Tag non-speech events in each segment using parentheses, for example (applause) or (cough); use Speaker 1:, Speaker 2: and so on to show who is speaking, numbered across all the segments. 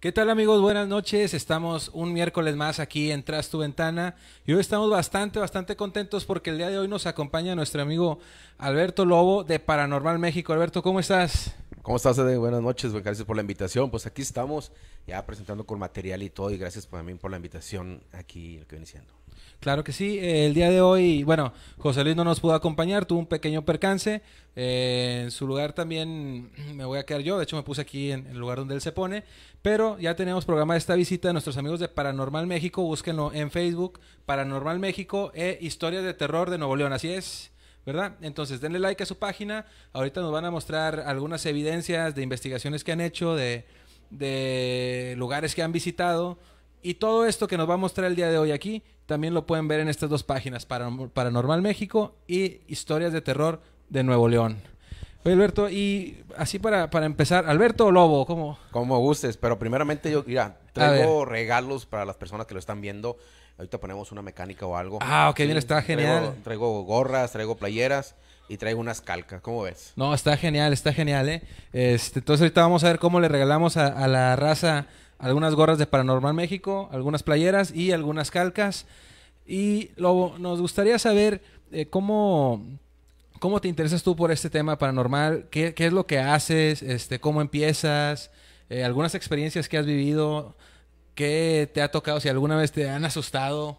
Speaker 1: ¿Qué tal amigos? Buenas noches. Estamos un miércoles más aquí en Tras tu Ventana y hoy estamos bastante, bastante contentos porque el día de hoy nos acompaña nuestro amigo Alberto
Speaker 2: Lobo de Paranormal México. Alberto, ¿cómo estás? ¿Cómo estás, Ede? Buenas noches, pues, Gracias por la invitación. Pues aquí estamos ya presentando con material y todo. Y gracias también por la invitación aquí, que viene siendo.
Speaker 1: Claro que sí. Eh, el día de hoy, bueno, José Luis no nos pudo acompañar, tuvo un pequeño percance. Eh, en su lugar también me voy a quedar yo. De hecho, me puse aquí en, el lugar donde él se pone. Pero ya tenemos programada esta visita de nuestros amigos de Paranormal México. Búsquenlo en Facebook, Paranormal México e Historias de Terror de Nuevo León. Así es. ¿verdad? Entonces, denle like a su página. Ahorita nos van a mostrar algunas evidencias de investigaciones que han hecho, de, lugares que han visitado. Y todo esto que nos va a mostrar el día de hoy aquí, también lo pueden ver en estas dos páginas, Paranormal México y Historias de Terror de Nuevo León. Alberto, y así para, para empezar, ¿Alberto Lobo? ¿Cómo? Como
Speaker 2: gustes, pero primeramente yo, mira, traigo regalos para las personas que lo están viendo. Ahorita ponemos una mecánica o algo. Ah, ok, bien, está genial. Traigo, gorras, traigo playeras y traigo unas calcas. ¿Cómo ves?
Speaker 1: No, está genial, está genial, ¿eh? Este, entonces ahorita vamos a ver cómo le regalamos a, la raza algunas gorras de Paranormal México, algunas playeras y algunas calcas. Y Lobo, nos gustaría saber eh, cómo... ¿Cómo te interesas tú por este tema paranormal? ¿Qué, es lo que haces? Este, ¿Cómo empiezas? Eh, ¿Algunas experiencias que has vivido? ¿Qué te ha tocado? Si alguna vez te han asustado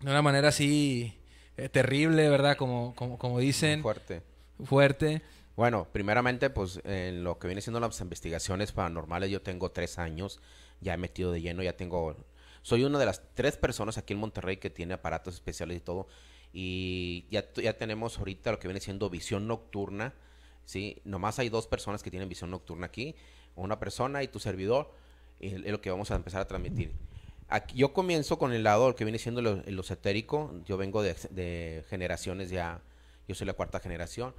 Speaker 1: de una manera así eh, terrible, ¿verdad? Como, como, dicen. fuerte. Fuerte.
Speaker 2: Bueno, primeramente, pues en lo que viene siendo las investigaciones paranormales, yo tengo tres años, ya he metido de lleno, ya tengo... Soy una de las tres personas aquí en Monterrey que tiene aparatos especiales y todo. Y ya, ya tenemos ahorita lo que viene siendo visión nocturna, ¿sí? Nomás hay dos personas que tienen visión nocturna aquí, una persona y tu servidor es, lo que vamos a empezar a transmitir. Aquí, yo comienzo con el lado que viene siendo lo, esotérico. Yo vengo de, generaciones ya, yo soy la cuarta generación.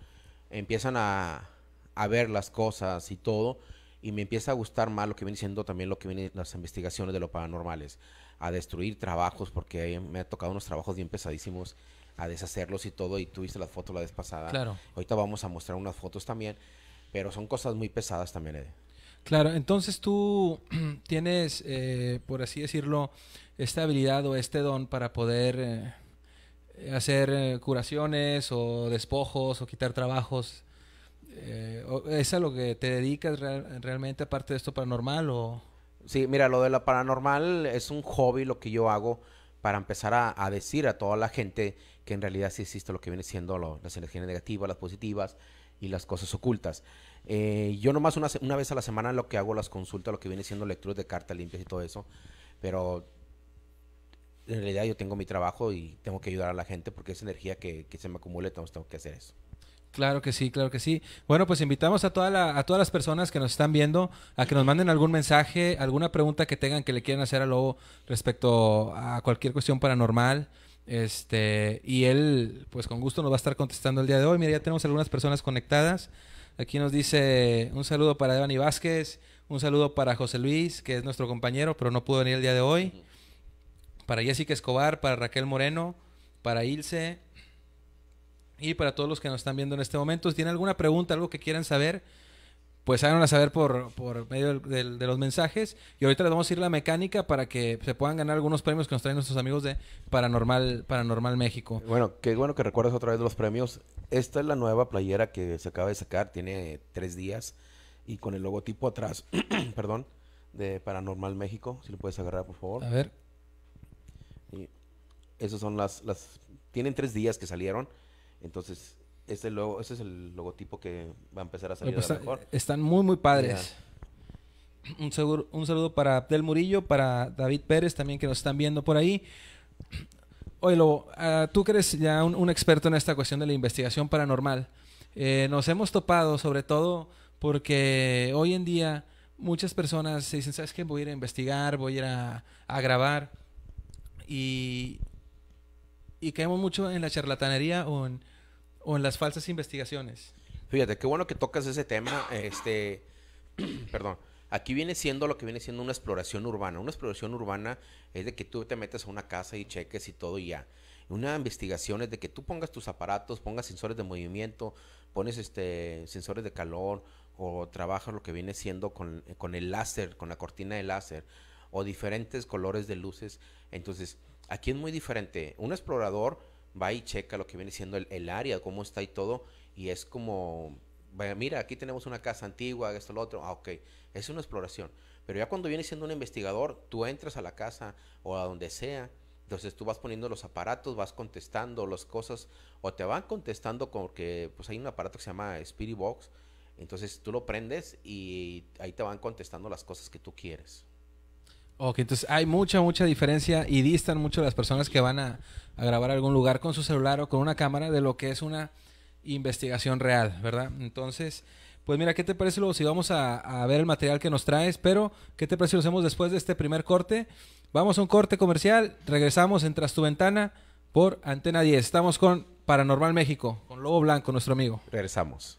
Speaker 2: Empiezan a, a, ver las cosas y todo, y me empieza a gustar más lo que viene siendo también lo que viene las investigaciones de lo paranormales, a destruir trabajos, porque me ha tocado unos trabajos bien pesadísimos, a deshacerlos y todo. Y tú viste las fotos la vez pasada. Claro. Ahorita vamos a mostrar unas fotos también, pero son cosas muy pesadas también, Ed.
Speaker 1: Claro, entonces tú (clears throat) tienes, eh, por así decirlo, esta habilidad o este don para poder eh, hacer eh, curaciones o despojos o quitar trabajos. ¿Es a lo que te dedicas realmente aparte de esto paranormal
Speaker 2: o...? Sí, mira, lo de la paranormal es un hobby lo que yo hago para empezar a, decir a toda la gente que en realidad sí existe lo que viene siendo las energías negativas, las positivas y las cosas ocultas. Eh, yo nomás una, una, vez a la semana lo que hago las consultas, lo que viene siendo lecturas de cartas limpias y todo eso, pero en realidad yo tengo mi trabajo y tengo que ayudar a la gente porque es energía que, que se me acumula, entonces tengo que hacer eso.
Speaker 1: Claro que sí, claro que sí. Bueno, pues invitamos a, a todas las personas que nos están viendo a que nos manden algún mensaje, alguna pregunta que tengan que le quieran hacer a Lobo respecto a cualquier cuestión paranormal. Este, y él, pues con gusto nos va a estar contestando el día de hoy. Mira, ya tenemos algunas personas conectadas. Aquí nos dice un saludo para Devani Vázquez, un saludo para José Luis, que es nuestro compañero, pero no pudo venir el día de hoy. Para Jessica Escobar, para Raquel Moreno, para Ilse y para todos los que nos están viendo en este momento. Si tienen alguna pregunta, algo que quieran saber, pues háganos a saber por, medio de los mensajes. Y ahorita les vamos a ir la mecánica para que se puedan ganar algunos premios que nos traen nuestros amigos de Paranormal, Paranormal México.
Speaker 2: Bueno, qué bueno que recuerdas otra vez los premios. Esta es la nueva playera que se acaba de sacar, tiene tres días y con el logotipo atrás, (clears throat) perdón, de Paranormal México. Si lo puedes agarrar, por favor. A ver. Y esas son las, las... Tienen tres días que salieron. Entonces, este ese es el logotipo que va a empezar a salir pues, mejor. Eh, están
Speaker 1: muy, muy padres. (clears throat) Un, un saludo para Abdel Murillo, para David Pérez también que nos están viendo por ahí. (clears throat) Oye, Lobo, ah, tú que eres ya un, experto en esta cuestión de la investigación paranormal, eh, nos hemos topado sobre todo porque hoy en día muchas personas se dicen, ¿sabes qué? Voy a ir a investigar, voy a ir a, grabar y, y caemos mucho en la charlatanería o en, o en las falsas investigaciones.
Speaker 2: Fíjate, qué bueno que tocas ese tema. Este, (clears throat) perdón. Aquí viene siendo lo que viene siendo una exploración urbana. Una exploración urbana es de que tú te metas a una casa y cheques y todo y ya. Una investigación es de que tú pongas tus aparatos, pongas sensores de movimiento, pones este sensores de calor o trabajas lo que viene siendo con, con el láser, con la cortina de láser o diferentes colores de luces. Entonces, aquí es muy diferente. Un explorador va y checa lo que viene siendo el, área, cómo está y todo, y es como, vaya, mira, aquí tenemos una casa antigua, esto, lo otro, ah, ok, es una exploración. Pero ya cuando viene siendo un investigador, tú entras a la casa o a donde sea, entonces tú vas poniendo los aparatos, vas contestando las cosas, o te van contestando porque pues hay un aparato que se llama Spirit Box, entonces tú lo prendes y ahí te van contestando las cosas que tú quieres.
Speaker 1: Ok, entonces hay mucha, mucha diferencia y distan mucho las personas que van a, grabar algún lugar con su celular o con una cámara de lo que es una investigación real, ¿verdad? Entonces, pues mira, ¿qué te parece luego si vamos a, a, ver el material que nos traes? Pero, ¿qué te parece si lo hacemos después de este primer corte? Vamos a un corte comercial, regresamos entras tu Ventana por Antena 10. Estamos con Paranormal México, con Lobo Blanco, nuestro amigo.
Speaker 2: Regresamos.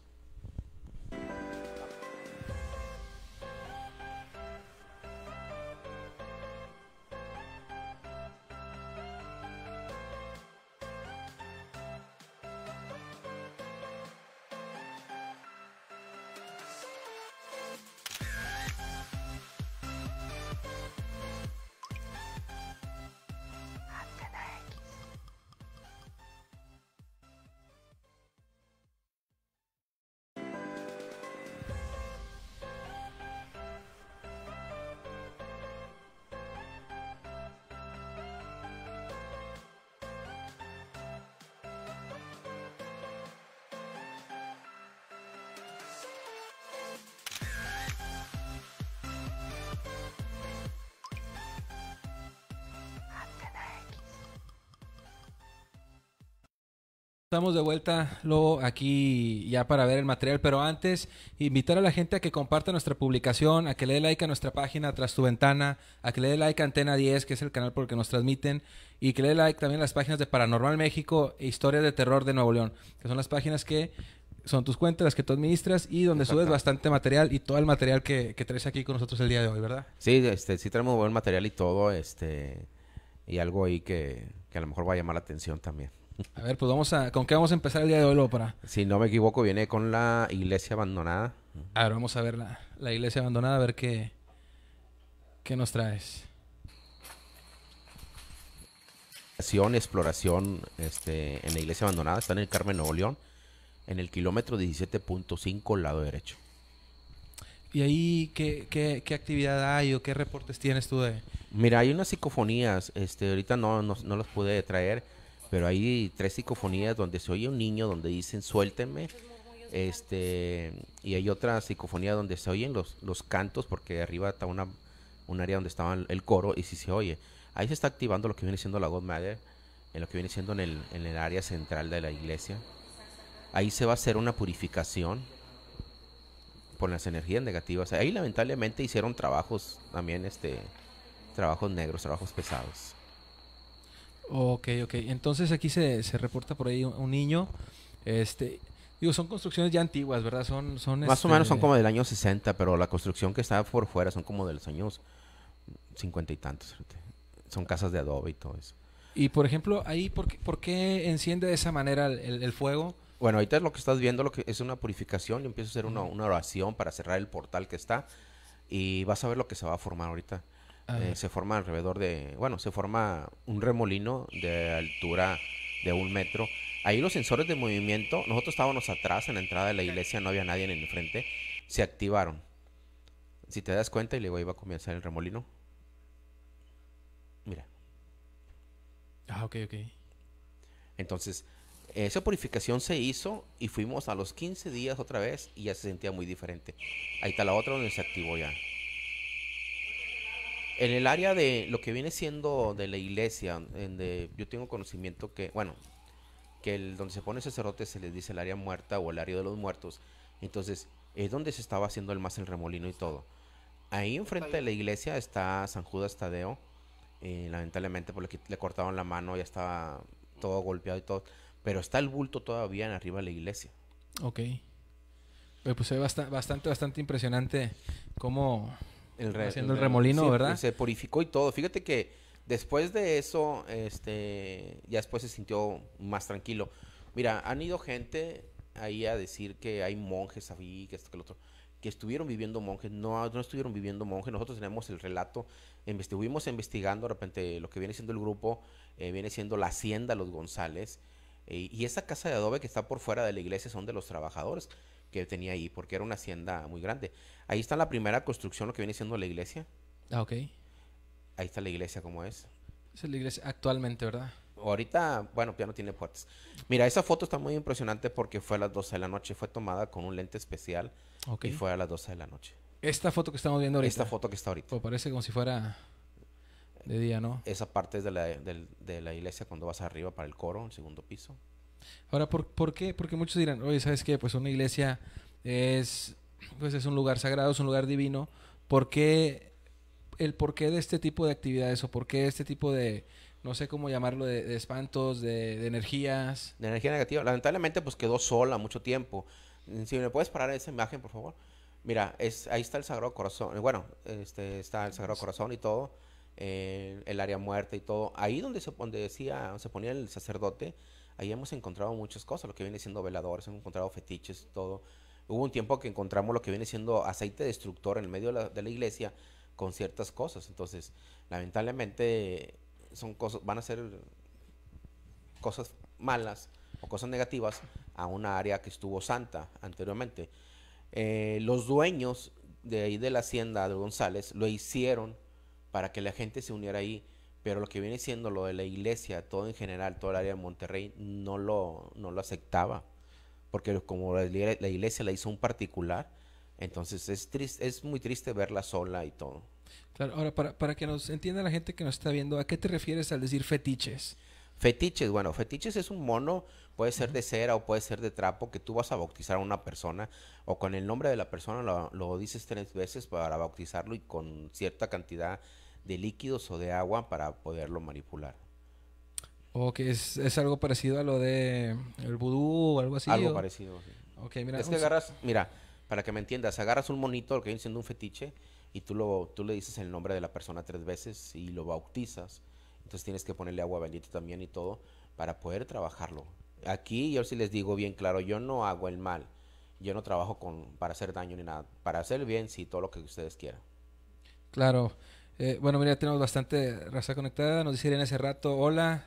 Speaker 1: Estamos de vuelta luego aquí ya para ver el material, pero antes invitar a la gente a que comparta nuestra publicación, a que le dé like a nuestra página Tras tu ventana, a que le dé like a Antena 10, que es el canal por el que nos transmiten, y que le dé like también a las páginas de Paranormal México e Historias de Terror de Nuevo León, que son las páginas que son tus cuentas, las que tú administras y donde subes bastante material y todo el material que, que traes aquí con nosotros el día de hoy, ¿verdad?
Speaker 2: Sí, este, sí traemos buen material y todo, este, y algo ahí que a lo mejor va a llamar la atención también.
Speaker 1: A ver, pues vamos a... ¿Con qué vamos a empezar el día de hoy, para?
Speaker 2: Si no me equivoco, viene con la iglesia abandonada.
Speaker 1: A ver, vamos a ver la, la iglesia abandonada, a ver qué, qué nos traes.
Speaker 2: Exploración, exploración este, en la iglesia abandonada. Está en el Carmen Nuevo León, en el kilómetro 17.5, lado derecho.
Speaker 1: ¿Y ahí ¿qué, qué, qué, actividad
Speaker 2: hay o qué reportes tienes tú de...? Mira, hay unas psicofonías, este, ahorita no, no, no las pude traer, pero hay tres psicofonías donde se oye un niño donde dicen suéltenme este y hay otra psicofonía donde se oyen los, los cantos porque arriba está una un área donde estaba el coro y si sí se oye ahí se está activando lo que viene siendo la Godmother en lo que viene siendo en el, en el área central de la iglesia ahí se va a hacer una purificación por las energías negativas ahí lamentablemente hicieron trabajos también este trabajos negros trabajos pesados
Speaker 1: Ok, ok. Entonces aquí se, reporta por ahí un, niño. Este, Digo, son construcciones ya antiguas, ¿verdad? Son, son Más o menos son este, como
Speaker 2: del año 60, pero la construcción que está por fuera son como de los años 50 y tantos. Son casas de adobe y todo eso.
Speaker 1: Y por ejemplo, ahí, ¿por qué, enciende de esa manera el, fuego?
Speaker 2: Bueno, ahorita lo que estás viendo lo que es una purificación. Yo empiezo a hacer una, una oración para cerrar el portal que está. Y vas a ver lo que se va a formar ahorita. Ah. Eh, se forma alrededor de, bueno, se forma un remolino de altura de un metro. Ahí los sensores de movimiento, nosotros estábamos atrás en la entrada de la iglesia, no había nadie en el frente, se activaron. Si te das cuenta, y luego iba a comenzar el remolino. Mira. Ah, ok, ok. Entonces, esa purificación se hizo y fuimos a los 15 días otra vez y ya se sentía muy diferente. Ahí está la otra donde se activó ya. En el área de lo que viene siendo de la iglesia, yo tengo conocimiento que, bueno, que el, donde se pone ese sacerdote se les dice el área muerta o el área de los muertos. Entonces, es donde se estaba haciendo el más el remolino y todo. Ahí enfrente de la iglesia está San Judas Tadeo. Eh, lamentablemente, porque le cortaban la mano, ya estaba todo golpeado y todo. Pero está el bulto todavía en arriba de la iglesia. Ok.
Speaker 1: Pues es bastante, bastante, bastante impresionante cómo el haciendo el, remolino, ¿verdad?
Speaker 2: Se purificó y todo. Fíjate que después de eso, este, ya después se sintió más tranquilo. Mira, han ido gente ahí a decir que hay monjes ahí, que esto, que el otro, que estuvieron viviendo monjes. No, no estuvieron viviendo monjes. Nosotros tenemos el relato, estuvimos investigando de repente lo que viene siendo el grupo, eh, viene siendo la hacienda Los González. Eh, y esa casa de adobe que está por fuera de la iglesia son de los trabajadores que tenía ahí, porque era una hacienda muy grande. Ahí está la primera construcción, lo que viene siendo la iglesia. Ah, ok. Ahí está la iglesia como es.
Speaker 1: es la iglesia actualmente, ¿verdad?
Speaker 2: Ahorita, bueno, ya no tiene puertas. Mira, esa foto está muy impresionante porque fue a las 12 de la noche. Fue tomada con un lente especial y fue a las 12 de la noche.
Speaker 1: Esta foto que estamos viendo ahorita. Esta foto que está ahorita. Pues parece como si fuera de día, ¿no?
Speaker 2: Esa parte es de la, de la iglesia cuando vas arriba para el coro, el segundo piso.
Speaker 1: Ahora, ¿por, ¿por qué? Porque muchos dirán, oye, ¿sabes qué? Pues una iglesia es, pues es un lugar sagrado, es un lugar divino. ¿Por qué el qué de este tipo de actividades o por qué este tipo de, no sé cómo llamarlo, de, espantos, de, energías?
Speaker 2: De energía negativa. Lamentablemente, pues quedó sola mucho tiempo. Si me puedes parar esa imagen, por favor. Mira, es, ahí está el Sagrado Corazón. Bueno, este, está el Sagrado Corazón y todo. Eh, el área muerta y todo. Ahí donde se, donde decía, se ponía el sacerdote, ahí hemos encontrado muchas cosas, lo que viene siendo veladores, hemos encontrado fetiches, todo. Hubo un tiempo que encontramos lo que viene siendo aceite destructor en el medio de la, iglesia con ciertas cosas. Entonces, lamentablemente son cosas, van a ser cosas malas o cosas negativas a una área que estuvo santa anteriormente. Eh, los dueños de ahí de la hacienda de González lo hicieron para que la gente se uniera ahí pero lo que viene siendo lo de la iglesia, todo en general, todo el área de Monterrey, no lo, lo aceptaba, porque como la, iglesia la hizo un particular, entonces es, es muy triste verla sola y todo. Claro, ahora para, que nos entienda la gente que nos está viendo, ¿a qué te refieres al decir fetiches? Fetiches, bueno, fetiches es un mono, puede ser de cera o puede ser de trapo, que tú vas a bautizar a una persona o con el nombre de la persona lo dices tres veces para bautizarlo y con cierta cantidad de líquidos o de agua para poderlo manipular.
Speaker 1: o es, es algo parecido a lo de el vudú o algo así. Algo parecido. mira, es que agarras,
Speaker 2: mira, para que me entiendas, agarras un monito, que viene siendo un fetiche, y tú, lo, tú le dices el nombre de la persona tres veces y lo bautizas. Entonces tienes que ponerle agua bendita también y todo para poder trabajarlo. Aquí yo sí les digo bien claro, yo no hago el mal. Yo no trabajo con, para hacer daño ni nada. Para hacer bien, sí, todo lo que ustedes quieran.
Speaker 1: Claro. Eh, bueno, mira, tenemos bastante raza conectada. Nos dice Irene ese rato, hola.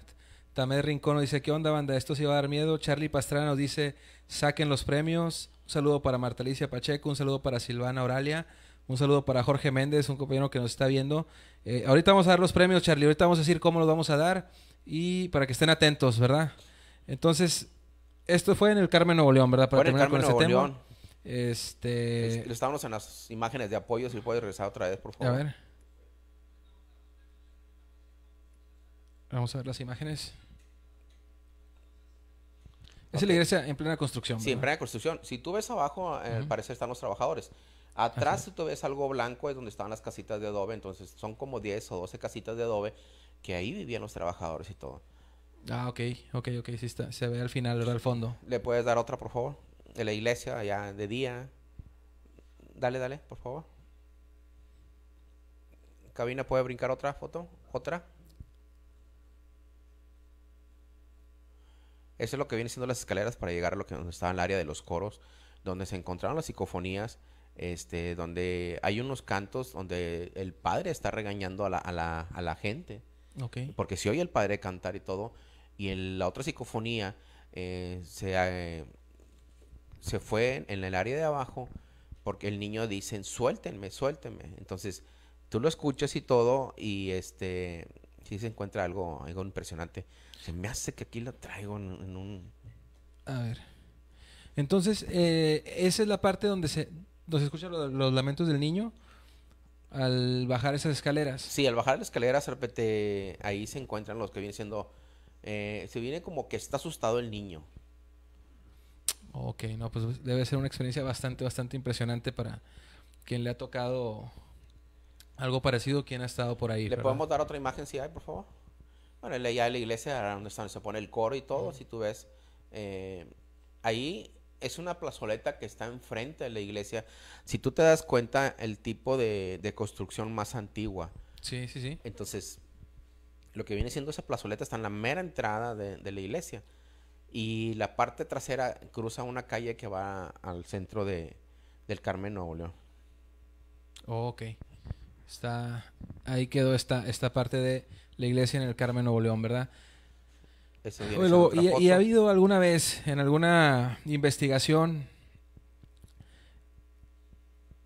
Speaker 1: Tamed Rincón nos dice, ¿qué onda, banda? Esto sí va a dar miedo. Charlie Pastrana nos dice, saquen los premios. Un saludo para Marta Alicia Pacheco, un saludo para Silvana Oralia, un saludo para Jorge Méndez, un compañero que nos está viendo. Eh, ahorita vamos a dar los premios, Charlie. Ahorita vamos a decir cómo los vamos a dar y para que estén atentos, ¿verdad? Entonces, esto fue en el Carmen Nuevo León, ¿verdad? Para terminar el con este Nuevo León.
Speaker 2: Este... Estábamos en las imágenes de apoyo, si puede regresar otra vez, por favor. A
Speaker 1: ver. Vamos a ver las imágenes.
Speaker 2: Esa Es la iglesia en plena construcción. Sí, en plena construcción. Si tú ves abajo, al parecer están los trabajadores. Atrás, si tú ves algo blanco, es donde estaban las casitas de adobe. Entonces, son como 10 o 12 casitas de adobe que ahí vivían los trabajadores y todo.
Speaker 1: Ah, ok, ok, ok. Sí está. Se ve al final, Al fondo.
Speaker 2: ¿Le puedes dar otra, por favor? De la iglesia, allá de día. Dale, dale, por favor. Cabina, ¿puede brincar otra foto? ¿Otra? Eso es lo que viene siendo las escaleras para llegar a lo que estaba en el área de los coros, donde se encontraron las psicofonías, este, donde hay unos cantos donde el padre está regañando a la, gente. Porque si oye el padre cantar y todo, y en la otra psicofonía eh, eh, se, fue en el área de abajo porque el niño dice, suéltenme, suéltenme. Entonces, tú lo escuchas y todo, y este, si se encuentra algo, algo impresionante. Se me hace que aquí la traigo en, un.
Speaker 1: A ver. Entonces, eh, esa es la parte donde se, nos escuchan los, lamentos del niño al bajar esas escaleras.
Speaker 2: Sí, al bajar las escaleras, repete, ahí se encuentran los que vienen siendo. Eh, se viene como que está asustado el niño.
Speaker 1: Ok, no, pues debe ser una experiencia bastante, bastante impresionante para quien le ha
Speaker 2: tocado
Speaker 1: algo parecido, quien ha estado por ahí. ¿Le podemos dar
Speaker 2: otra imagen si hay, por favor? Bueno, la iglesia, donde se pone el coro y todo, si tú ves, eh, ahí es una plazoleta que está enfrente de la iglesia. Si tú te das cuenta, el tipo de, construcción más antigua. Sí, sí, sí. Entonces, lo que viene siendo esa plazoleta está en la mera entrada de, la iglesia. Y la parte trasera cruza una calle que va al centro del Carmen Nuevo León.
Speaker 1: ok. Está, ahí quedó esta, esta parte de, la iglesia en el Carmen Nuevo León, ¿verdad? y, y, ha habido alguna vez en alguna investigación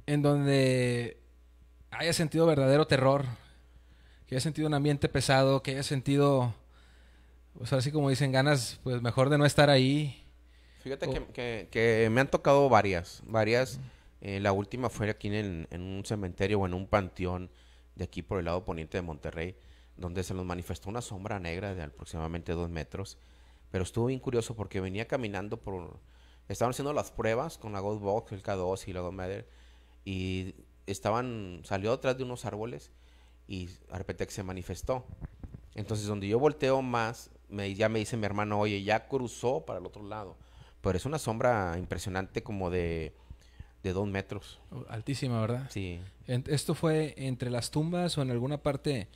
Speaker 1: en donde haya sentido verdadero terror, que haya sentido un ambiente pesado, que haya sentido, pues así como dicen, ganas, pues mejor de no estar ahí.
Speaker 2: Fíjate que, me han tocado varias, varias. Eh, la última fue aquí en, en un cementerio o en un panteón de aquí por el lado poniente de Monterrey donde se nos manifestó una sombra negra de aproximadamente dos metros. Pero estuvo bien curioso porque venía caminando por... Estaban haciendo las pruebas con la Box, el K2 y la Godmother. Y estaban... Salió atrás de unos árboles y de repente se manifestó. Entonces, donde yo volteo más, ya me dice mi hermano, oye, ya cruzó para el otro lado. Pero es una sombra impresionante como de, de dos metros. Altísima, ¿verdad? Sí.
Speaker 1: ¿Esto fue entre las tumbas o en alguna parte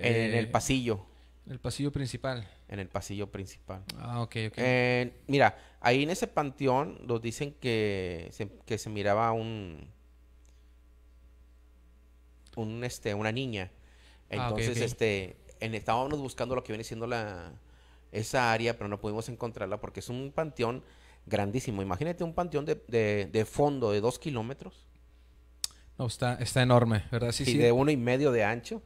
Speaker 1: en el eh, pasillo. En el pasillo principal.
Speaker 2: En el pasillo principal. Ah, ok, ok. Eh, mira, ahí en ese panteón nos dicen que se, miraba un. un este, una niña. Ah, Entonces, este. estábamos buscando lo que viene siendo la, esa área, pero no pudimos encontrarla porque es un panteón grandísimo. Imagínate un panteón de, fondo de dos kilómetros.
Speaker 1: No, está, está enorme, ¿verdad? Sí, y de uno
Speaker 2: y medio de ancho.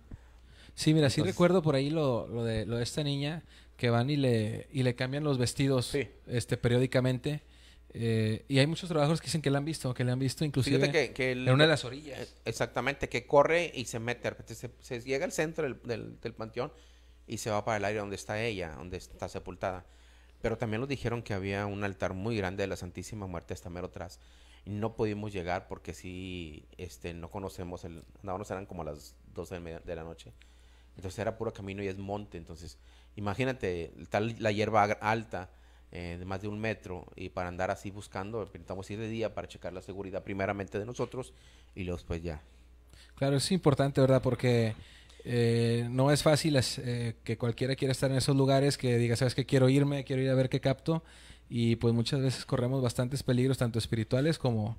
Speaker 1: Sí, mira, sí recuerdo por ahí lo, de, lo de esta niña que van y le, y le cambian los vestidos este, periódicamente. Eh, y hay muchos trabajos que dicen que la han visto, que le han visto inclusive que, en una de las
Speaker 2: orillas. Eh, exactamente, que corre y se mete, se, llega al centro del, panteón y se va para el área donde está ella, donde está sepultada. Pero también nos dijeron que había un altar muy grande de la Santísima Muerte hasta mero atrás. Y no pudimos llegar porque sí, este, no conocemos el... No, nos eran como las 12 de la noche. Entonces era puro camino y es monte. Entonces, imagínate, tal la hierba alta eh, de más de un metro y para andar así buscando, intentamos ir de día para checar la seguridad primeramente de nosotros y luego pues ya.
Speaker 1: Claro, es importante, ¿verdad? Porque eh, no es fácil eh, que cualquiera quiera estar en esos lugares, que diga, sabes que quiero irme, quiero ir a ver qué capto. Y pues muchas veces corremos bastantes peligros, tanto espirituales como,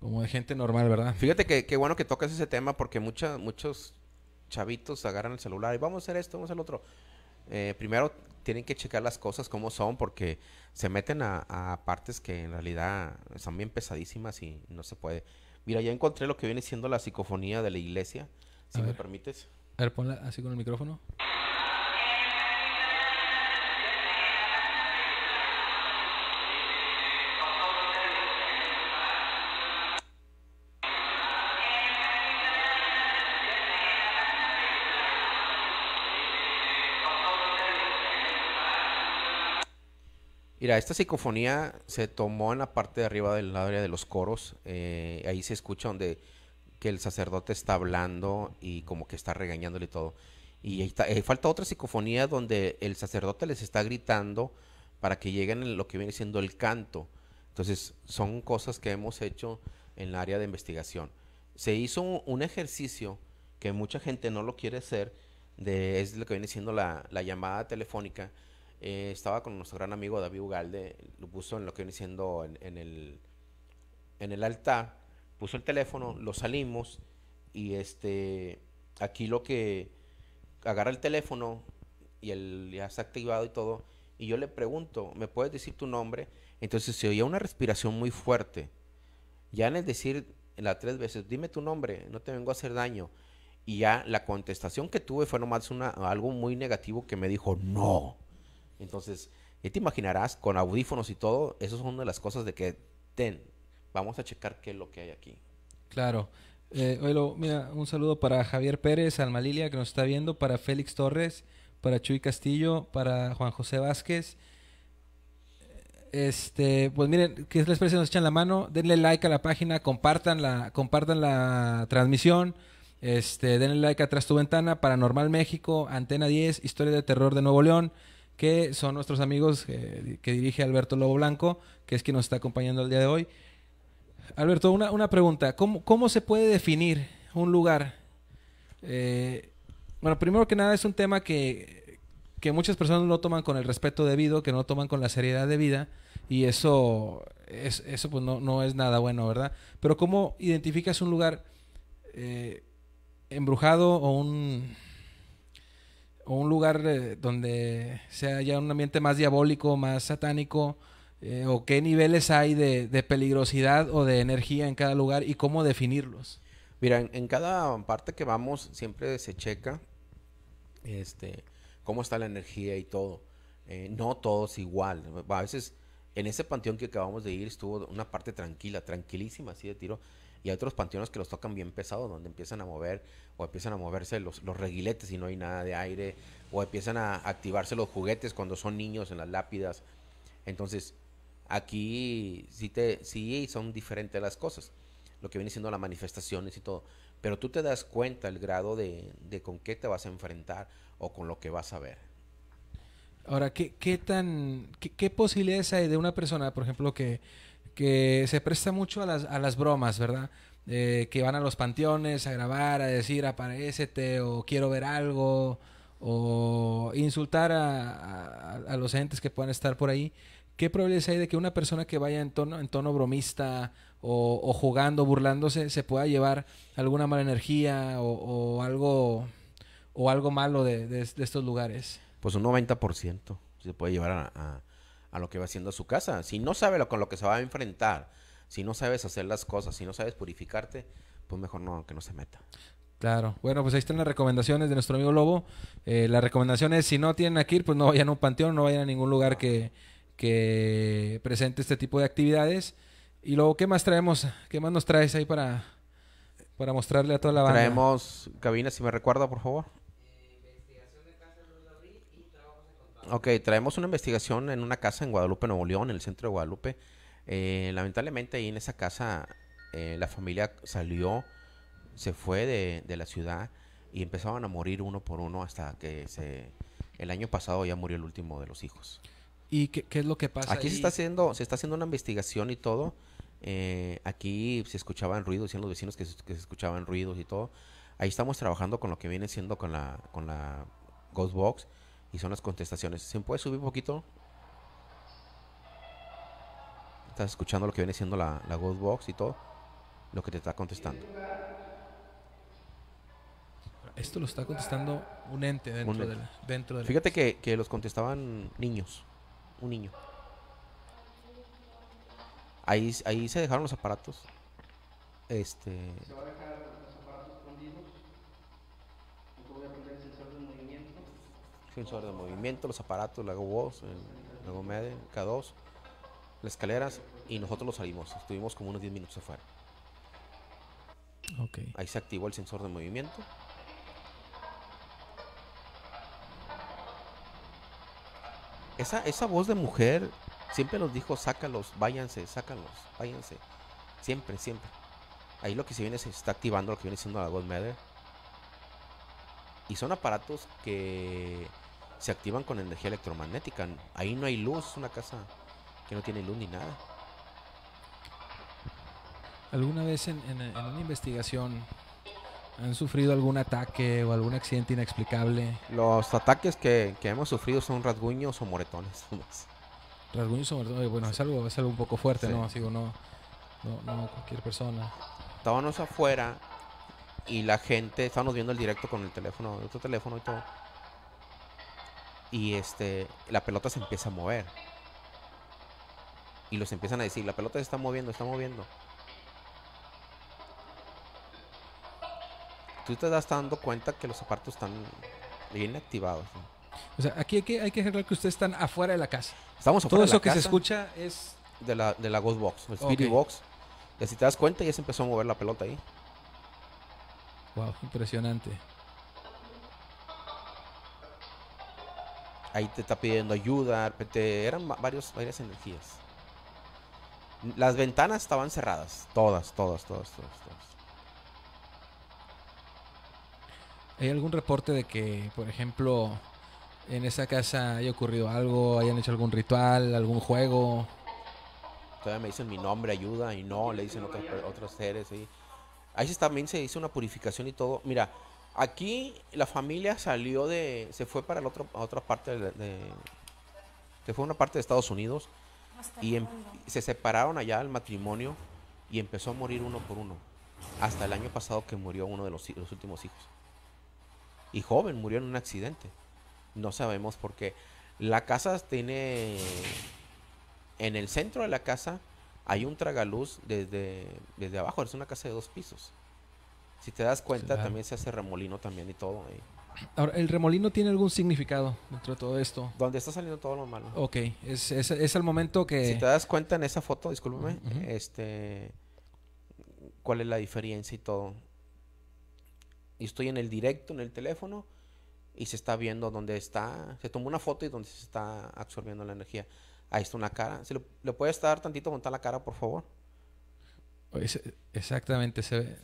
Speaker 1: como de gente normal, ¿verdad?
Speaker 2: Fíjate que, qué bueno que tocas ese tema porque mucha, muchos chavitos agarran el celular y vamos a hacer esto, vamos a hacer otro. Eh, primero tienen que checar las cosas como son porque se meten a, partes que en realidad son bien pesadísimas y no se puede. Mira, ya encontré lo que viene siendo la psicofonía de la iglesia, si me permites.
Speaker 1: A ver, ponla así con el micrófono.
Speaker 2: Mira, esta psicofonía se tomó en la parte de arriba del área de los coros. Eh, ahí se escucha donde que el sacerdote está hablando y como que está regañándole todo. Y eh, falta otra psicofonía donde el sacerdote les está gritando para que lleguen en lo que viene siendo el canto. Entonces, son cosas que hemos hecho en el área de investigación. Se hizo un, ejercicio que mucha gente no lo quiere hacer, de, es lo que viene siendo la llamada telefónica eh, estaba con nuestro gran amigo David Ugalde, lo puso en lo que viene siendo en, el, en el altar, puso el teléfono, lo salimos y este, aquí lo que agarra el teléfono y el, ya está activado y todo, y yo le pregunto, ¿me puedes decir tu nombre? Entonces se oía una respiración muy fuerte. Ya en el decir las tres veces, dime tu nombre, no te vengo a hacer daño. Y ya la contestación que tuve fue nomás una, algo muy negativo que me dijo, no. Entonces, te imaginarás, con audífonos y todo, eso es una de las cosas de que, ten, vamos a checar qué es lo que hay aquí.
Speaker 1: Claro. Eh, mira, un saludo para Javier Pérez, Alma Lilia, que nos está viendo, para Félix Torres, para Chuy Castillo, para Juan José Vázquez. Este, pues miren, que les parece nos echan la mano, denle like a la página, compartan la, compartan la transmisión, este, denle like atrás tu ventana, Paranormal México, Antena 10, Historia de Terror de Nuevo León que son nuestros amigos eh, que dirige Alberto Lobo Blanco, que es quien nos está acompañando el día de hoy. Alberto, una, pregunta. ¿Cómo, se puede definir un lugar? Eh, bueno, primero que nada es un tema que, muchas personas no toman con el respeto debido, que no toman con la seriedad debida, y eso, eso pues no, es nada bueno, ¿verdad? Pero ¿cómo identificas un lugar eh, embrujado o un o un lugar eh, donde sea ya un ambiente más diabólico, más satánico, eh, o qué niveles hay de, peligrosidad o de energía en cada lugar y cómo definirlos.
Speaker 2: Mira, en, cada parte que vamos siempre se checa este, cómo está la energía y todo. Eh, no todos igual. A veces en ese panteón que acabamos de ir estuvo una parte tranquila, tranquilísima, así de tiro. Y hay otros panteones que los tocan bien pesados, donde empiezan a mover o empiezan a moverse los, reguiletes y no hay nada de aire, o empiezan a activarse los juguetes cuando son niños en las lápidas. Entonces, aquí sí, te, sí son diferentes las cosas, lo que viene siendo las manifestaciones y todo. Pero tú te das cuenta el grado de, con qué te vas a enfrentar o con lo que vas a ver.
Speaker 1: Ahora, ¿qué, qué tan, qué posibilidades hay de una persona, por ejemplo, que que se presta mucho a las, a las bromas, ¿verdad? Eh, que van a los panteones a grabar, a decir aparecete o quiero ver algo o insultar a, los entes que puedan estar por ahí. ¿Qué probabilidades hay de que una persona que vaya en tono, en tono bromista o, o jugando, burlándose, se pueda llevar alguna mala energía o, algo o algo malo de, de, estos lugares?
Speaker 2: Pues un 90% se puede llevar a, a lo que va haciendo su casa. Si no sabe lo, con lo que se va a enfrentar, si no sabes hacer las cosas, si no sabes purificarte, pues mejor no, que no se meta.
Speaker 1: Claro. Bueno, pues ahí están las recomendaciones de nuestro amigo Lobo. Eh, la recomendación es, si no tienen aquí, pues no vayan a un panteón, no vayan a ningún lugar que, que presente este tipo de actividades. Y luego, ¿qué más traemos? ¿Qué más nos traes ahí para, para mostrarle a toda la banda?
Speaker 2: Traemos cabina, si me recuerda, por favor. Ok, traemos una investigación en una casa en Guadalupe, Nuevo León, en el centro de Guadalupe. Eh, lamentablemente ahí en esa casa eh, la familia salió, se fue de, la ciudad y empezaban a morir uno por uno hasta que se, el año pasado ya murió el último de los hijos.
Speaker 1: ¿Y qué, es lo que pasa? Aquí Se, está
Speaker 2: haciendo, se está haciendo una investigación y todo. Eh, aquí se escuchaban ruidos, decían los vecinos que se, escuchaban ruidos y todo. Ahí estamos trabajando con lo que viene siendo con la, con la Ghost Box y son las contestaciones. ¿Se puede subir un poquito? Estás escuchando lo que viene siendo la, la Box y todo. Lo que te está contestando.
Speaker 1: Esto lo está contestando un ente dentro, De Fíjate
Speaker 2: que, que los contestaban niños. Un niño. Ahí, ahí se dejaron los aparatos. Este. sensor de movimiento, los aparatos, la voz, la GoMed, K2, las escaleras y nosotros lo salimos. Estuvimos como unos 10 minutos afuera. Ahí se activó el sensor de movimiento. Esa, esa voz de mujer siempre nos dijo, sácalos, váyanse, sácalos, váyanse. Siempre, siempre. Ahí lo que se viene se está activando, lo que viene siendo la voz madre. Y son aparatos que se activan con energía electromagnética. Ahí no hay luz, una casa que no tiene luz ni nada.
Speaker 1: ¿Alguna vez en, una investigación han sufrido algún ataque o algún accidente inexplicable?
Speaker 2: Los ataques que, que hemos sufrido son rasguños o moretones. (laughs)
Speaker 1: rasguños o moretones, bueno, es algo, es algo un poco fuerte, ¿no? sigo no, no, no cualquier persona.
Speaker 2: Estábamos afuera y la gente, estábamos viendo el directo con el teléfono, otro teléfono y todo y este, la pelota se empieza a mover. Y los empiezan a decir, la pelota se está moviendo, está moviendo. Tú te das dando cuenta que los zapatos están bien activados.
Speaker 1: O sea, aquí hay que, hay que que ustedes están afuera de la casa. Estamos afuera Todo de la casa. eso que se escucha
Speaker 2: es... De la, de la Ghost Box, el Spirit Box. Y así te das cuenta, ya se empezó a mover la pelota ahí.
Speaker 1: Wow, impresionante.
Speaker 2: ahí te está pidiendo ayuda, te, eran varios, varias energías. Las ventanas estaban cerradas, todas, todas, todas, todas, todas.
Speaker 1: ¿Hay algún reporte de que, por ejemplo, en esa casa haya ocurrido algo, hayan hecho algún ritual, algún juego?
Speaker 2: Todavía me dicen mi nombre, ayuda, y no, le dicen otros, seres. Y... Ahí también se hizo una purificación y todo. Mira, Aquí la familia salió de. se fue para otro, a otra parte de, se fue a una parte de Estados Unidos y em, se separaron allá del matrimonio y empezó a morir uno por uno. Hasta el año pasado que murió uno de los, últimos hijos. Y joven, murió en un accidente. No sabemos por qué. La casa tiene. En el centro de la casa hay un tragaluz desde, desde abajo. Es una casa de dos pisos si te das cuenta, también se hace remolino también y todo. Eh.
Speaker 1: Ahora, ¿el remolino tiene algún significado dentro de todo esto?
Speaker 2: Donde está saliendo todo lo malo. Ok, es, es, es
Speaker 1: el momento que... Si te
Speaker 2: das cuenta en esa foto, discúlpame, este, cuál es la diferencia y todo. Y estoy en el directo, en el teléfono, y se está viendo dónde está, se tomó una foto y donde se está absorbiendo la energía. Ahí está una cara. ¿Se ¿Le puedes dar tantito montar la cara, por favor?
Speaker 1: Pues, exactamente, se ve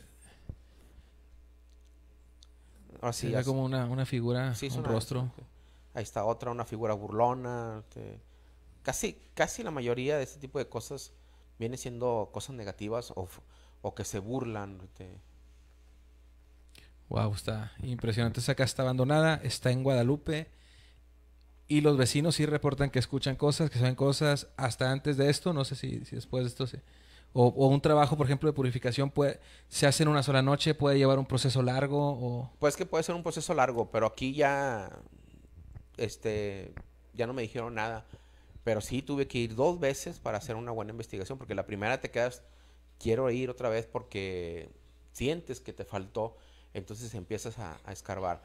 Speaker 2: Así ah, Era como
Speaker 1: una, una figura, un rostro.
Speaker 2: Ahí está otra, una figura burlona. casi, casi la mayoría de este tipo de cosas viene siendo cosas negativas o, o que se burlan. Que...
Speaker 1: Wow, está impresionante. Esa casa está abandonada, está en Guadalupe. Y los vecinos sí reportan que escuchan cosas, que saben cosas. Hasta antes de esto, no sé si, si después de esto se, o, un trabajo, por ejemplo, de purificación puede, se hace en una sola noche, puede llevar un proceso largo o...
Speaker 2: Pues que puede ser un proceso largo, pero aquí ya, este, ya no me dijeron nada. Pero sí tuve que ir dos veces para hacer una buena investigación, porque la primera te quedas, quiero ir otra vez porque sientes que te faltó, entonces empiezas a, escarbar.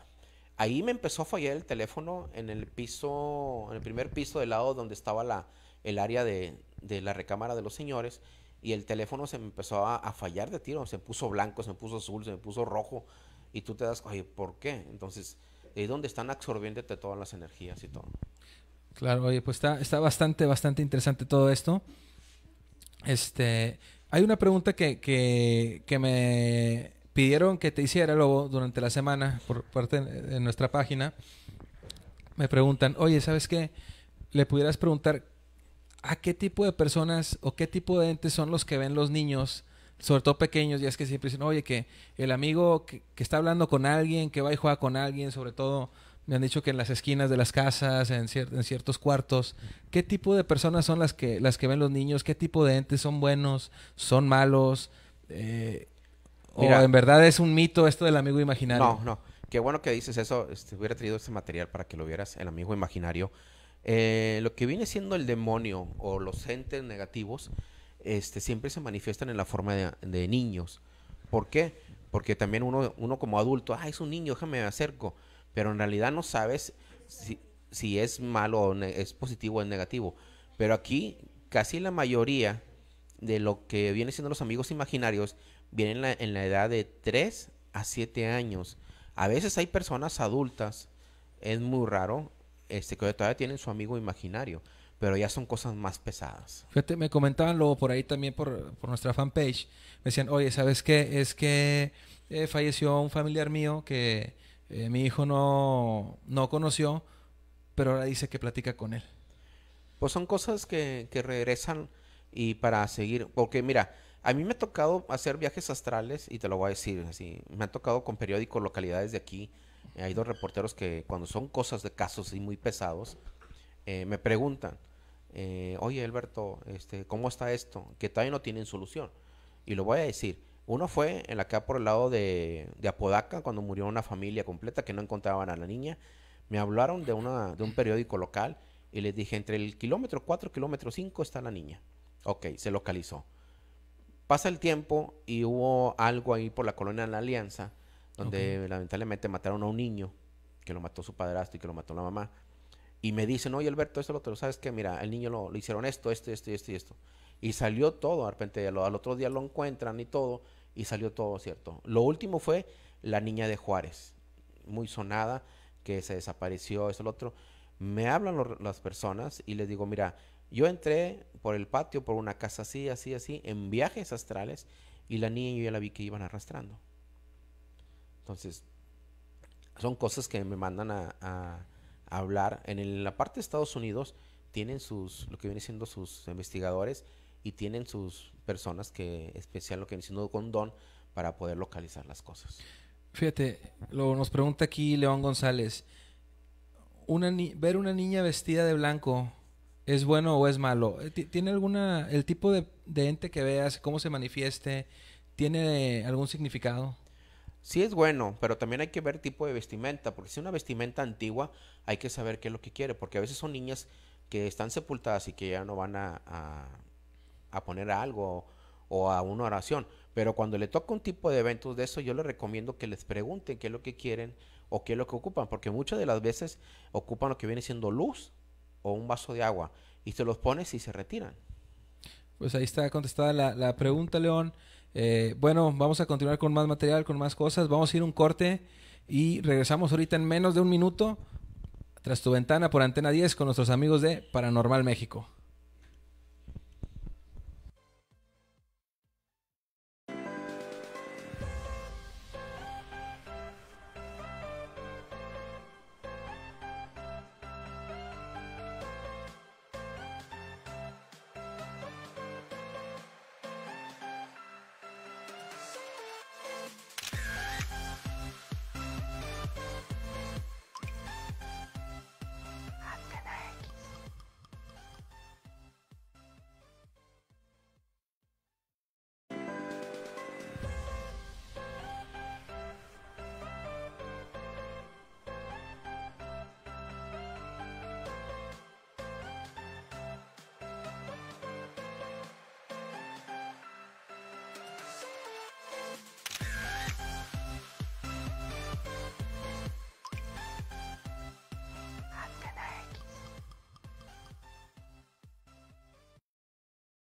Speaker 2: Ahí me empezó a fallar el teléfono en el piso, en el primer piso del lado donde estaba la, el área de, de la recámara de los señores y el teléfono se me empezó a, fallar de tiro, se puso blanco, se me puso azul, se me puso rojo, y tú te das, oye, ¿por qué? Entonces, es dónde están absorbiéndote todas las energías y todo.
Speaker 1: Claro, oye, pues está, bastante, bastante interesante todo esto. Este, hay una pregunta que, me pidieron que te hiciera, luego durante la semana, por parte de nuestra página. Me preguntan, oye, ¿sabes qué? Le pudieras preguntar a qué tipo de personas o qué tipo de entes son los que ven los niños, sobre todo pequeños, Y es que siempre dicen, oye, que el amigo que, está hablando con alguien, que va y juega con alguien, sobre todo me han dicho que en las esquinas de las casas, en, en ciertos cuartos, ¿qué tipo de personas son las que, las que ven los niños? ¿Qué tipo de entes son buenos? ¿Son malos? Eh, ¿O en verdad es un mito esto del amigo imaginario? No, no.
Speaker 2: Qué bueno que dices eso. Este, hubiera traído este material para que lo vieras, el amigo imaginario. Eh, lo que viene siendo el demonio o los entes negativos este, siempre se manifiestan en la forma de, niños. ¿Por qué? Porque también uno, uno como adulto, es un niño, déjame me acerco. Pero en realidad no sabes si, es malo o es positivo o es negativo. Pero aquí casi la mayoría de lo que viene siendo los amigos imaginarios vienen en la, en la edad de 3 a 7 años. A veces hay personas adultas, es muy raro, este, que todavía tienen su amigo imaginario, pero ya son cosas más pesadas.
Speaker 1: me comentaban luego por ahí también por, nuestra fanpage, me decían, oye, ¿sabes qué? Es que eh, falleció un familiar mío que eh, mi hijo no, no conoció, pero ahora dice que platica con él.
Speaker 2: Pues son cosas que, que regresan y para seguir, porque mira, a mí me ha tocado hacer viajes astrales y te lo voy a decir me ha tocado con periódicos localidades de aquí hay dos reporteros que cuando son cosas de casos y muy pesados, eh, me preguntan, eh, oye Alberto, este, ¿cómo está esto? Que todavía no tienen solución. Y lo voy a decir, uno fue en la que por el lado de, Apodaca, cuando murió una familia completa que no encontraban a la niña. Me hablaron de, una, de un periódico local y les dije, entre el kilómetro 4 kilómetro 5 está la niña. Ok, se localizó. Pasa el tiempo y hubo algo ahí por la colonia de la Alianza donde lamentablemente mataron a un niño que lo mató su padrastro y que lo mató la mamá. Y me dicen, oye Alberto, esto lo otro, ¿sabes qué? Mira, el niño lo, hicieron esto, esto, esto, esto y esto. Y salió todo, de repente al, otro día lo encuentran y todo, y salió todo, ¿cierto? Lo último fue la niña de Juárez, muy sonada, que se desapareció, esto, lo otro. Me hablan las personas y les digo, mira, yo entré por el patio, por una casa así, así, así, en viajes astrales, y la niña yo ya la vi que iban arrastrando. Entonces, son cosas que me mandan a, hablar. En, la parte de Estados Unidos tienen sus, lo que viene siendo sus investigadores y tienen sus personas que especial lo que viene siendo con don para poder localizar las cosas.
Speaker 1: Fíjate, lo nos pregunta aquí León González. ver una niña vestida de blanco es bueno o es malo. Eh, ¿Tiene alguna el tipo de, de ente que veas, cómo se manifieste, tiene algún significado?
Speaker 2: Sí es bueno, pero también hay que ver tipo de vestimenta, porque si una vestimenta antigua, hay que saber qué es lo que quiere, porque a veces son niñas que están sepultadas y que ya no van a, poner algo o a una oración. Pero cuando le toca un tipo de eventos de eso, yo les recomiendo que les pregunten qué es lo que quieren o qué es lo que ocupan, porque muchas de las veces ocupan lo que viene siendo luz o un vaso de agua y se los pones y se retiran.
Speaker 1: Pues ahí está contestada la, la pregunta, León. Eh, bueno, vamos a continuar con más material, con más cosas. Vamos a ir un corte y regresamos ahorita en menos de un minuto tras tu ventana por Antena 10 con nuestros amigos de Paranormal México.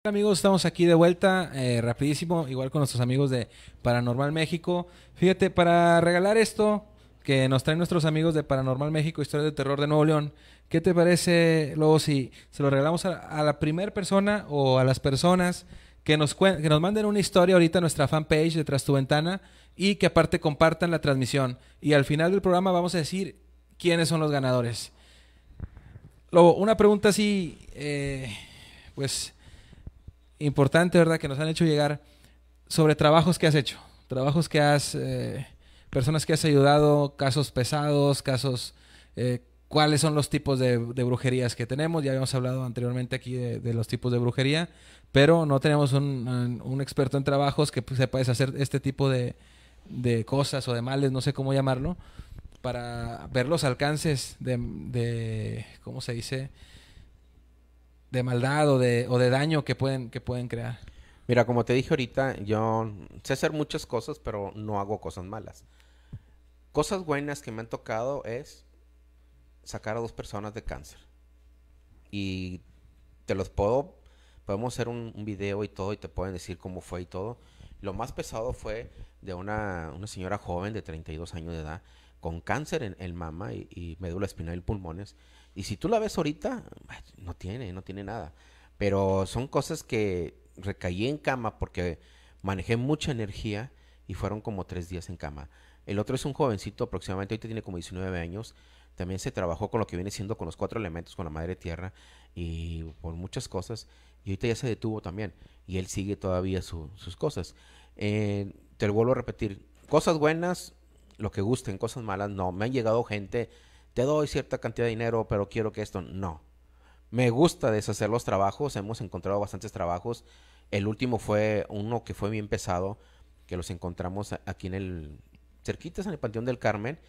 Speaker 1: amigos, estamos aquí de vuelta, eh, rapidísimo, igual con nuestros amigos de Paranormal México. Fíjate, para regalar esto que nos traen nuestros amigos de Paranormal México, Historia de Terror de Nuevo León, ¿qué te parece, Lobo, si se lo regalamos a, la primera persona o a las personas que nos, que nos manden una historia ahorita a nuestra fanpage de tu Ventana y que aparte compartan la transmisión? Y al final del programa vamos a decir quiénes son los ganadores. Lobo, una pregunta así, eh, pues importante, ¿verdad?, que nos han hecho llegar sobre trabajos que has hecho, trabajos que has, eh, personas que has ayudado, casos pesados, casos, eh, cuáles son los tipos de, brujerías que tenemos. Ya habíamos hablado anteriormente aquí de, los tipos de brujería, pero no tenemos un, experto en trabajos que pues, sepa hacer este tipo de, de cosas o de males, no sé cómo llamarlo, para ver los alcances de, ¿cómo se dice? de maldad o de, daño que pueden, que pueden crear?
Speaker 2: Mira, como te dije ahorita, yo sé hacer muchas cosas, pero no hago cosas malas. Cosas buenas que me han tocado es sacar a dos personas de cáncer. Y te los puedo, podemos hacer un, video y todo, y te pueden decir cómo fue y todo. Lo más pesado fue de una, señora joven de 32 años de edad con cáncer en el mama y, y médula espinal y pulmones y si tú la ves ahorita, no tiene, no tiene nada. Pero son cosas que recaí en cama porque manejé mucha energía y fueron como tres días en cama. El otro es un jovencito, aproximadamente ahorita tiene como 19 años. También se trabajó con lo que viene siendo con los cuatro elementos, con la madre tierra y por muchas cosas. Y ahorita ya se detuvo también. Y él sigue todavía sus cosas. Eh, te lo vuelvo a repetir. Cosas buenas, lo que gusten, cosas malas, no. Me han llegado gente te doy cierta cantidad de dinero, pero quiero que esto no. Me gusta deshacer los trabajos, hemos encontrado bastantes trabajos. El último fue uno que fue bien pesado, que los encontramos aquí en el, cerquitas en el Panteón del Carmen,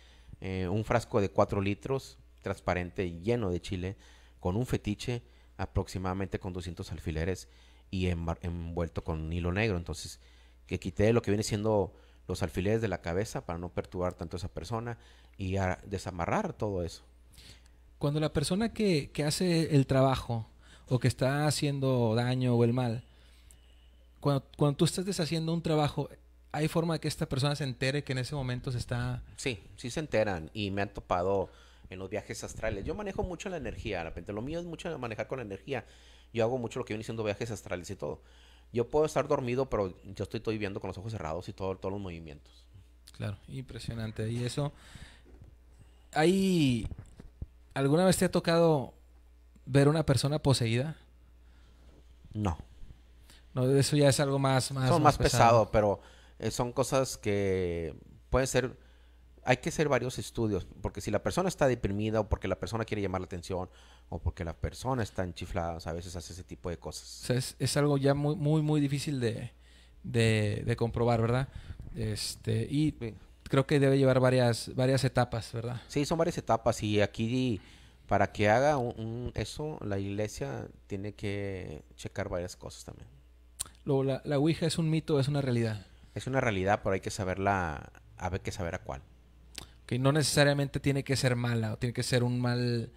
Speaker 2: eh, un frasco de 4 litros, transparente, lleno de chile, con un fetiche, aproximadamente con 200 alfileres y envuelto con hilo negro. Entonces, que quité lo que viene siendo los alfileres de la cabeza para no perturbar tanto a esa persona y a desamarrar todo eso.
Speaker 1: Cuando la persona que, hace el trabajo o que está haciendo daño o el mal, cuando, cuando tú estás deshaciendo un trabajo, ¿hay forma de que esta persona se entere que en ese momento se está...?
Speaker 2: Sí, sí se enteran y me han topado en los viajes astrales. Yo manejo mucho la energía, la repente lo mío es mucho manejar con la energía. Yo hago mucho lo que viene siendo viajes astrales y todo. Yo puedo estar dormido, pero yo estoy, estoy viendo con los ojos cerrados y todos los movimientos.
Speaker 1: Claro, impresionante. Y eso, ¿hay alguna vez te ha tocado ver una persona poseída? No. No, eso ya es algo más... más, más, pesado,
Speaker 2: pero eh, son cosas que pueden ser hay que hacer varios estudios, porque si la persona está deprimida o porque la persona quiere llamar la atención o porque la persona está enchiflada, a veces hace ese tipo de cosas.
Speaker 1: es, algo ya muy, muy, muy difícil de, de, comprobar, ¿verdad? Este, y creo que debe llevar varias, varias etapas, ¿verdad?
Speaker 2: Sí, son varias etapas y aquí para que haga un, eso, la iglesia tiene que checar varias cosas también.
Speaker 1: Luego, la, la Ouija es un mito, es una realidad.
Speaker 2: Es una realidad, pero hay que saberla, hay que saber a cuál. Que no
Speaker 1: necesariamente tiene que ser mala o tiene que ser un mal.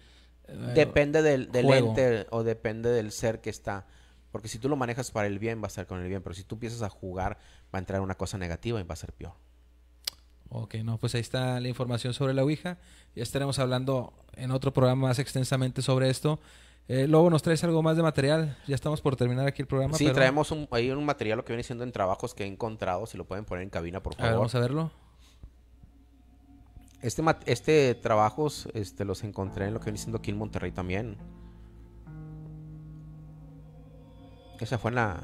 Speaker 1: Eh, depende del, ente
Speaker 2: o depende del ser que está. Porque si tú lo manejas para el bien, va a estar con el bien. Pero si tú empiezas a jugar, va a entrar una cosa negativa y va a ser peor.
Speaker 1: Ok, no, pues ahí está la información sobre la Ouija. Ya estaremos hablando en otro programa más extensamente sobre esto. Eh, luego nos traes algo más de material. Ya estamos por terminar aquí el programa. Sí, traemos
Speaker 2: un, ahí un material lo que viene siendo en trabajos que he encontrado. Si lo pueden poner en cabina, por favor. vamos a verlo. Este, este trabajos este, los encontré en lo que viene siendo aquí en Monterrey también. Esa fue en la,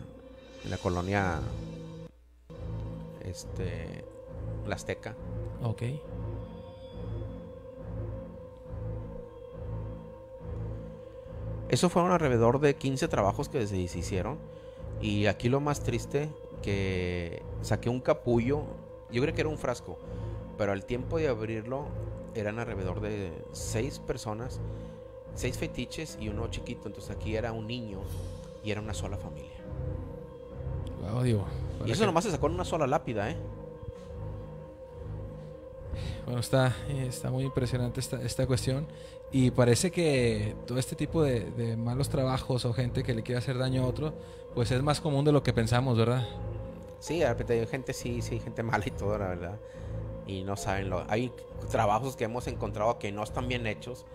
Speaker 2: la colonia este, la Azteca. Ok. Eso fueron alrededor de 15 trabajos que se hicieron. Y aquí lo más triste, que saqué un capullo. Yo creo que era un frasco pero al tiempo de abrirlo eran alrededor de seis personas, seis fetiches y uno chiquito. Entonces aquí era un niño y era una sola familia. y eso nomás se sacó en una sola lápida, ¿eh?
Speaker 1: Bueno, está, eh, está muy impresionante esta, cuestión. Y parece que todo este tipo de, malos trabajos o gente que le quiere hacer daño a otro, pues es más común de lo que pensamos, ¿verdad?
Speaker 2: Sí, hay gente, sí, sí, gente mala y todo, la verdad y no saben lo. Hay trabajos que hemos encontrado que no están bien hechos,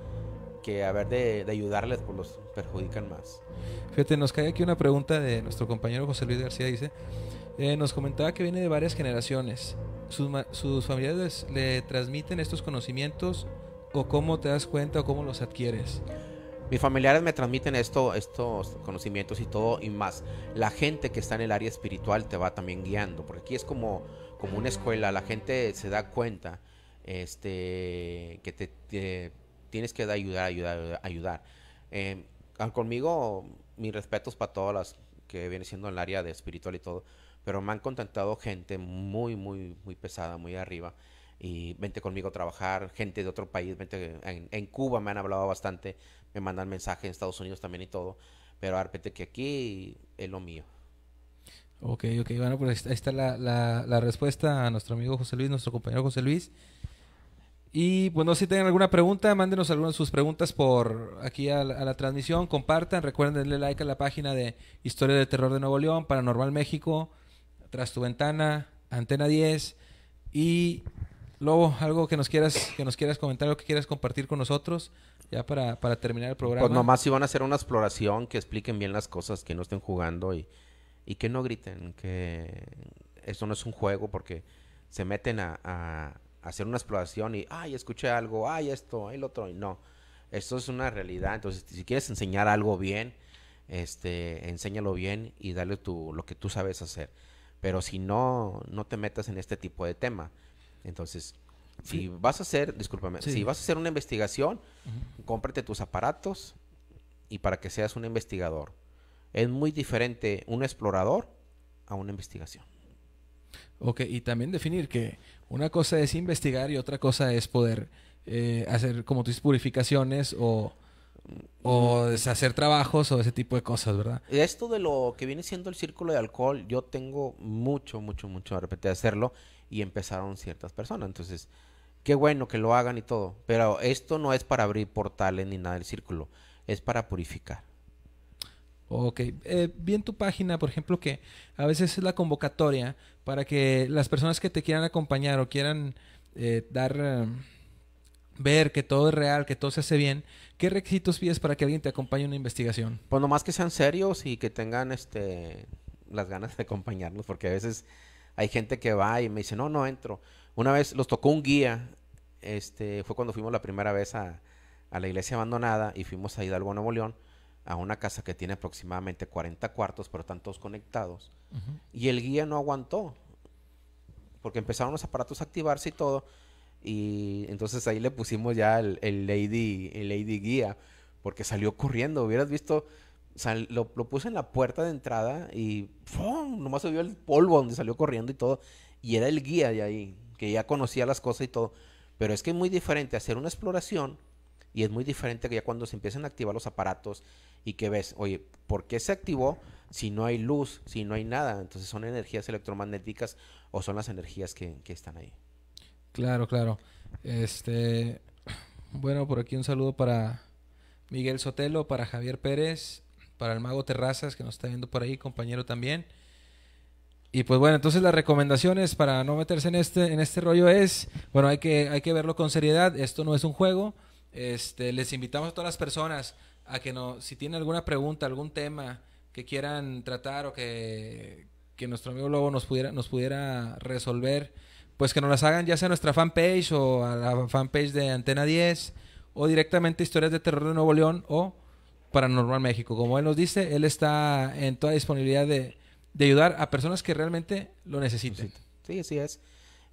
Speaker 2: que a ver de, ayudarles, pues los perjudican más.
Speaker 1: Fíjate, nos cae aquí una pregunta de nuestro compañero José Luis García, dice, eh, nos comentaba que viene de varias generaciones. ¿Sus, sus familiares le transmiten estos conocimientos o cómo te das cuenta o cómo los adquieres?
Speaker 2: Mis familiares me transmiten esto, estos conocimientos y todo y más. La gente que está en el área espiritual te va también guiando, porque aquí es como como una escuela, la gente se da cuenta este, que te, tienes que ayudar, ayudar, ayudar. Em, ah, conmigo, mis respetos para todas las que viene siendo en el área de espiritual y todo, pero me han contactado gente muy, muy, muy pesada, muy arriba. Y vente conmigo a trabajar, gente de otro país, vente, en, Cuba me han hablado bastante, me mandan mensajes en Estados Unidos también y todo, pero repente que aquí es lo mío.
Speaker 1: Ok, ok, bueno, pues ahí está la, la, respuesta a nuestro amigo José Luis, nuestro compañero José Luis. Y bueno pues, si tienen alguna pregunta, mándenos algunas de sus preguntas por aquí a la, transmisión, compartan, recuerden darle like a la página de Historia del Terror de Nuevo León, Paranormal México, Tras tu ventana, Antena 10 y luego algo que nos quieras que nos quieras comentar, algo que quieras compartir con nosotros ya para, para terminar el programa. Pues nomás
Speaker 2: si van a hacer una exploración, que expliquen bien las cosas, que no estén jugando y y que no griten, que esto no es un juego porque se meten a, hacer una exploración y, ay, escuché algo, ay, esto, ay, lo otro, y no. Esto es una realidad, entonces si quieres enseñar algo bien, este, enséñalo bien y dale lo que tú sabes hacer. Pero si no, no te metas en este tipo de tema. Entonces, si vas a hacer, discúlpame, si vas a hacer una investigación, cómprate tus aparatos y para que seas un investigador es muy diferente un explorador a una investigación.
Speaker 1: Ok, y también definir que una cosa es investigar y otra cosa es poder eh, hacer como tus purificaciones o, o mm. hacer trabajos o ese tipo de cosas, ¿verdad?
Speaker 2: Esto de lo que viene siendo el círculo de alcohol, yo tengo mucho, mucho, mucho de repente de hacerlo y empezaron ciertas personas. Entonces, qué bueno que lo hagan y todo, pero esto no es para abrir portales ni nada del círculo, es para purificar. Ok,
Speaker 1: eh, vi en tu página, por ejemplo, que a veces es la convocatoria para que las personas que te quieran acompañar o quieran eh, dar, eh, ver que todo es real, que todo se hace bien, ¿qué requisitos pides para que alguien te acompañe en una investigación?
Speaker 2: Pues nomás que sean serios y que tengan este, las ganas de acompañarnos, porque a veces hay gente que va y me dice, no, no entro. Una vez los tocó un guía, este, fue cuando fuimos la primera vez a, a la iglesia abandonada y fuimos a Hidalgo, Nuevo León a una casa que tiene aproximadamente 40 cuartos, pero están todos conectados. Y el guía no aguantó, porque empezaron los aparatos a activarse y todo. Y entonces ahí le pusimos ya el, lady, lady guía, porque salió corriendo. Hubieras visto, lo, lo, puse en la puerta de entrada y nomás se vio el polvo donde salió corriendo y todo. Y era el guía de ahí, que ya conocía las cosas y todo. Pero es que es muy diferente hacer una exploración y es muy diferente que ya cuando se empiezan a activar los aparatos y que ves, oye, ¿por qué se activó si no hay luz, si no hay nada? Entonces son energías electromagnéticas o son las energías que, están ahí.
Speaker 1: Claro, claro. Este, (clears throat) bueno, por aquí un saludo para
Speaker 2: Miguel Sotelo, para Javier Pérez,
Speaker 1: para el Mago Terrazas, que nos está viendo por ahí, compañero también. Y pues bueno, entonces las recomendaciones para no meterse en este, en este rollo es, bueno, hay que, hay que verlo con seriedad, esto no es un juego, este, les invitamos a todas las personas a que no, si tienen alguna pregunta, algún tema que quieran tratar o que, nuestro amigo Lobo nos pudiera, nos pudiera resolver, pues que nos las hagan ya sea a nuestra fanpage o a la fanpage de Antena 10 o directamente Historias de Terror de Nuevo León o Paranormal México. Como él nos dice, él está en toda disponibilidad de, de
Speaker 2: ayudar a personas
Speaker 1: que realmente
Speaker 2: lo necesiten. Sí, así es.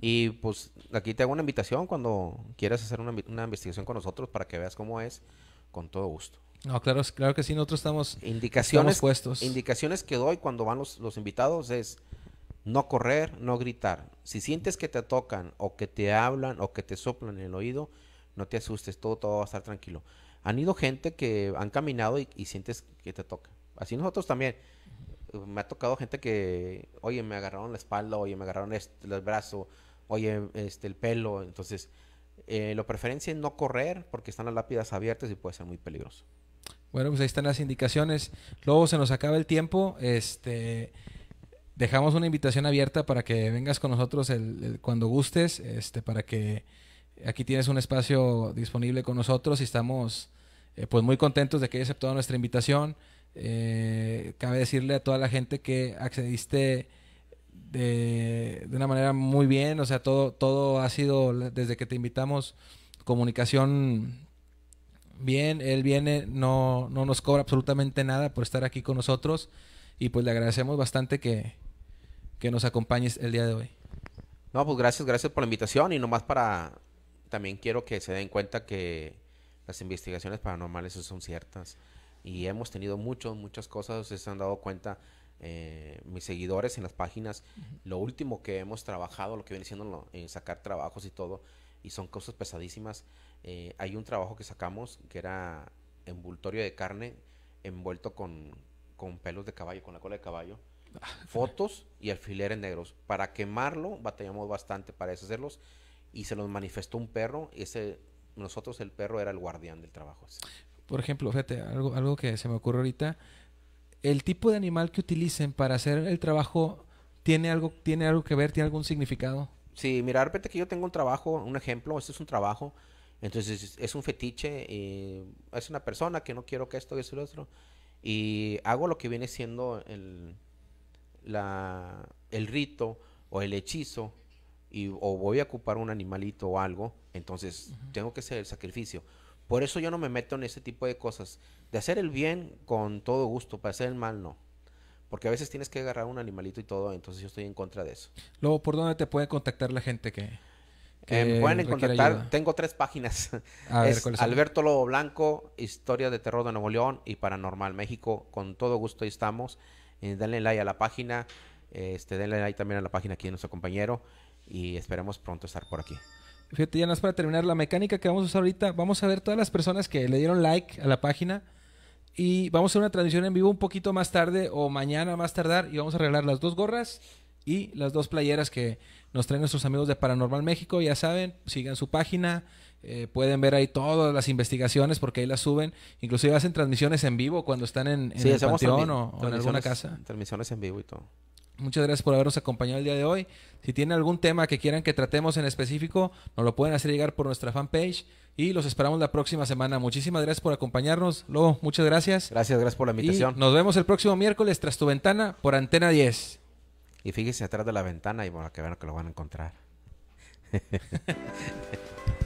Speaker 2: Y pues aquí te hago una invitación cuando quieras hacer una, investigación con nosotros para que veas cómo es, con todo gusto.
Speaker 1: No, claro, claro que sí, nosotros estamos,
Speaker 2: indicaciones, puestos. Indicaciones que doy cuando van los, invitados es no correr, no gritar. Si sientes que te tocan o que te hablan o que te soplan en el oído, no te asustes, todo, todo va a estar tranquilo. Han ido gente que han caminado y, y sientes que te toca. Así nosotros también. Me ha tocado gente que, oye, me agarraron la espalda, oye, me agarraron el brazo, oye, este, el pelo. Entonces, eh, lo preferencia no correr porque están las lápidas abiertas y puede ser muy peligroso.
Speaker 1: Bueno, pues ahí están las indicaciones. Luego se nos acaba el tiempo. Este dejamos una invitación abierta para que vengas con nosotros cuando gustes, este, para que aquí tienes un espacio disponible con nosotros y estamos eh, pues muy contentos de que hayas aceptado nuestra invitación. Eh, cabe decirle a toda la gente que accediste de, de una manera muy bien. O sea, todo, todo ha sido, desde que te invitamos, comunicación bien. Él viene, no, no nos cobra absolutamente nada por estar aquí con nosotros. Y pues le agradecemos bastante que, que nos acompañes el día de hoy.
Speaker 2: No, pues gracias, gracias por la invitación. Y nomás para, también quiero que se den cuenta que las investigaciones paranormales son ciertas. Y hemos tenido muchas, muchas cosas, se han dado cuenta eh, mis seguidores en las páginas, lo último que hemos trabajado, lo que viene siendo en sacar trabajos y todo, y son cosas pesadísimas. Eh, hay un trabajo que sacamos que era envoltorio de carne envuelto con, pelos de caballo, con la cola de caballo, (laughs) fotos y alfileres negros. Para quemarlo batallamos bastante para deshacerlos y se los manifestó un perro. Y ese, nosotros el perro era el guardián del trabajo.
Speaker 1: Por ejemplo, fíjate, algo, algo que se me ocurre ahorita el tipo de animal que utilicen para hacer el trabajo tiene algo, tiene algo que ver, tiene algún significado.
Speaker 2: Sí, mira, de repente que yo tengo un trabajo, un ejemplo, esto es un trabajo, entonces es un fetiche, y es una persona que no quiero que esto, que eso y lo otro, y hago lo que viene siendo el, la, el rito o el hechizo, y, o voy a ocupar un animalito o algo, entonces tengo que hacer el sacrificio. Por eso yo no me meto en ese tipo de cosas. De hacer el bien con todo gusto, para hacer el mal no. Porque a veces tienes que agarrar un animalito y todo, entonces yo estoy en contra de eso.
Speaker 1: Luego, ¿por dónde te puede contactar la gente que... que em, pueden contactar,
Speaker 2: tengo tres páginas. Alberto Lobo Blanco, Historia de Terror de Nuevo León y Paranormal México. Con todo gusto ahí estamos. Eh, denle like a la página, este, denle like también a la página aquí de nuestro compañero y esperemos pronto estar por aquí.
Speaker 1: Fíjate, ya no es para terminar, la mecánica que vamos a usar ahorita, vamos a ver todas las personas que le dieron like a la página y vamos a hacer una transmisión en vivo un poquito más tarde o mañana más tardar y vamos a arreglar las dos gorras y las dos playeras que nos traen nuestros amigos de Paranormal México. Ya saben, sigan su página, eh, pueden ver ahí todas las investigaciones porque ahí las suben. Inclusive hacen transmisiones en vivo cuando están en, en el o, en alguna casa.
Speaker 2: Transmisiones en vivo y todo.
Speaker 1: Muchas gracias por habernos acompañado el día de hoy. Si tienen algún tema que quieran que tratemos en específico, nos lo pueden hacer llegar por nuestra fanpage y los esperamos la próxima semana. Muchísimas gracias por acompañarnos. Luego, muchas gracias. Gracias, gracias por la invitación.
Speaker 2: nos vemos el próximo miércoles tras tu ventana por Antena 10. Y fíjense atrás de la ventana y bueno, que bueno que lo van a encontrar. (laughs)